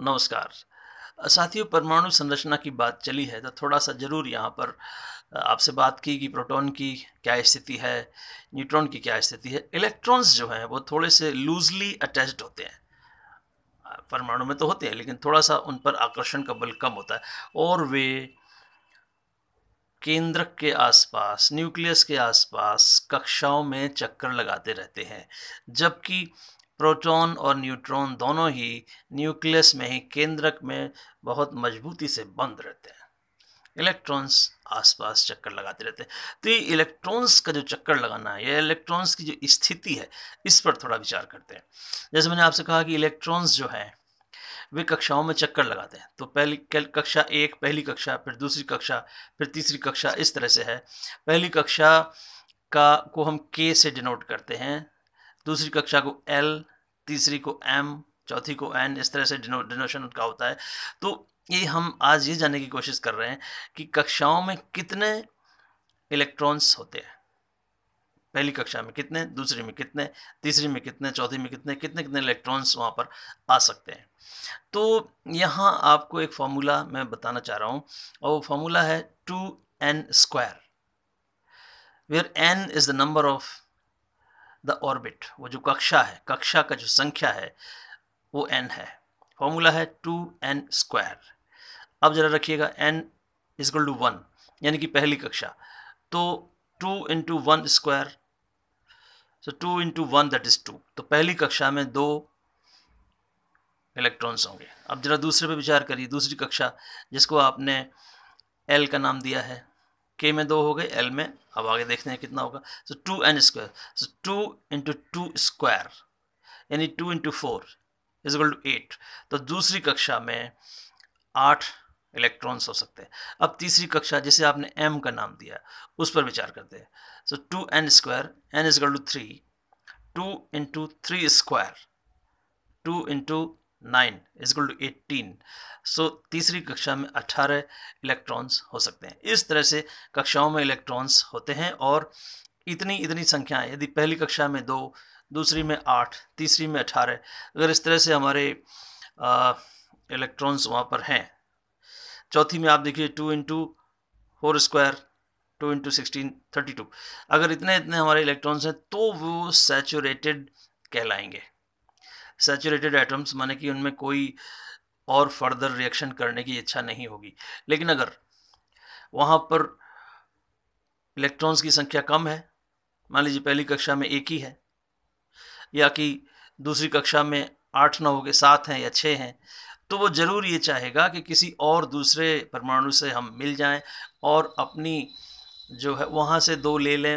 नमस्कार साथियों परमाणु संरचना की बात चली है तो थोड़ा सा ज़रूर यहाँ पर आपसे बात की कि प्रोटॉन की क्या स्थिति है न्यूट्रॉन की क्या स्थिति है इलेक्ट्रॉन्स जो हैं वो थोड़े से लूजली अटैच्ड होते हैं परमाणु में तो होते हैं लेकिन थोड़ा सा उन पर आकर्षण का बल कम होता है और वे केंद्रक के आसपास न्यूक्लियस के आसपास कक्षाओं में चक्कर लगाते रहते हैं जबकि प्रोटॉन और न्यूट्रॉन दोनों ही न्यूक्लियस में ही केंद्रक में बहुत मजबूती से बंद रहते हैं इलेक्ट्रॉन्स आसपास चक्कर लगाते रहते हैं तो ये इलेक्ट्रॉन्स का जो चक्कर लगाना है या इलेक्ट्रॉन्स की जो स्थिति है इस पर थोड़ा विचार करते हैं जैसे मैंने आपसे कहा कि इलेक्ट्रॉन्स जो हैं वे कक्षाओं में चक्कर लगाते हैं तो पहली कक्षा एक पहली कक्षा फिर दूसरी कक्षा फिर तीसरी कक्षा इस तरह से है पहली कक्षा का को हम के से डिनोट करते हैं दूसरी कक्षा को एल तीसरी को एम चौथी को एन इस तरह से डिनोशन उनका होता है तो ये हम आज ये जानने की कोशिश कर रहे हैं कि कक्षाओं में कितने इलेक्ट्रॉन्स होते हैं पहली कक्षा में कितने दूसरी में कितने तीसरी में कितने चौथी में कितने कितने कितने इलेक्ट्रॉन्स वहाँ पर आ सकते हैं तो यहाँ आपको एक फार्मूला मैं बताना चाह रहा हूँ और वो फार्मूला है two n square where n is the number of the orbit वो जो कक्षा है कक्षा का जो संख्या है वो एन है फॉर्मूला है टू एन स्क्वायर अब जरा रखिएगा एन इजगल टू वन यानी कि पहली कक्षा तो two into one square so two into one that is two तो पहली कक्षा में दो इलेक्ट्रॉन्स होंगे अब जरा दूसरे पे विचार करिए दूसरी कक्षा जिसको आपने एल का नाम दिया है के में दो हो गए एल में अब आगे देखते हैं कितना होगा so two n square so two into two square यानी two into four is equal to eight तो दूसरी कक्षा में आठ इलेक्ट्रॉन्स हो सकते हैं अब तीसरी कक्षा जिसे आपने एम का नाम दिया उस पर विचार करते हैं so two n square n equal to three two into three square two into nine equal to eighteen so तीसरी कक्षा में अट्ठारह इलेक्ट्रॉन्स हो सकते हैं इस तरह से कक्षाओं में इलेक्ट्रॉन्स होते हैं और इतनी इतनी संख्याएं यदि पहली कक्षा में दो दूसरी में आठ तीसरी में अठारह अगर इस तरह से हमारे इलेक्ट्रॉन्स वहाँ पर हैं चौथी में आप देखिए two into four square two into sixteen thirty two अगर इतने इतने हमारे इलेक्ट्रॉन्स हैं तो वो सैचुरेटेड कहलाएंगे सेचुरेटेड एटम्स माने कि उनमें कोई और फर्दर रिएक्शन करने की इच्छा नहीं होगी लेकिन अगर वहाँ पर इलेक्ट्रॉन्स की संख्या कम है मान लीजिए पहली कक्षा में एक ही है या कि दूसरी कक्षा में आठ नौ हो गए सात हैं या छः हैं तो वो ज़रूर ये चाहेगा कि किसी और दूसरे परमाणु से हम मिल जाएं और अपनी जो है वहाँ से दो ले लें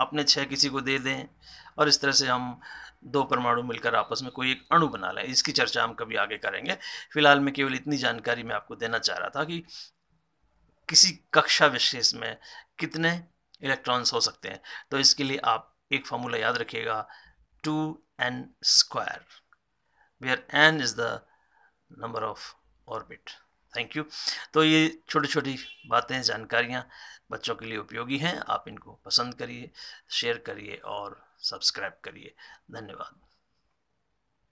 अपने छः किसी को दे दें और इस तरह से हम दो परमाणु मिलकर आपस में कोई एक अणु बना लें इसकी चर्चा हम कभी आगे करेंगे फिलहाल मैं केवल इतनी जानकारी मैं आपको देना चाह रहा था कि किसी कक्षा विशेष में कितने इलेक्ट्रॉन्स हो सकते हैं तो इसके लिए आप एक फार्मूला याद रखिएगा two n square where n is the number of orbit thank you तो ये छोटी छोटी बातें जानकारियाँ बच्चों के लिए उपयोगी हैं आप इनको पसंद करिए शेयर करिए और सब्सक्राइब करिए धन्यवाद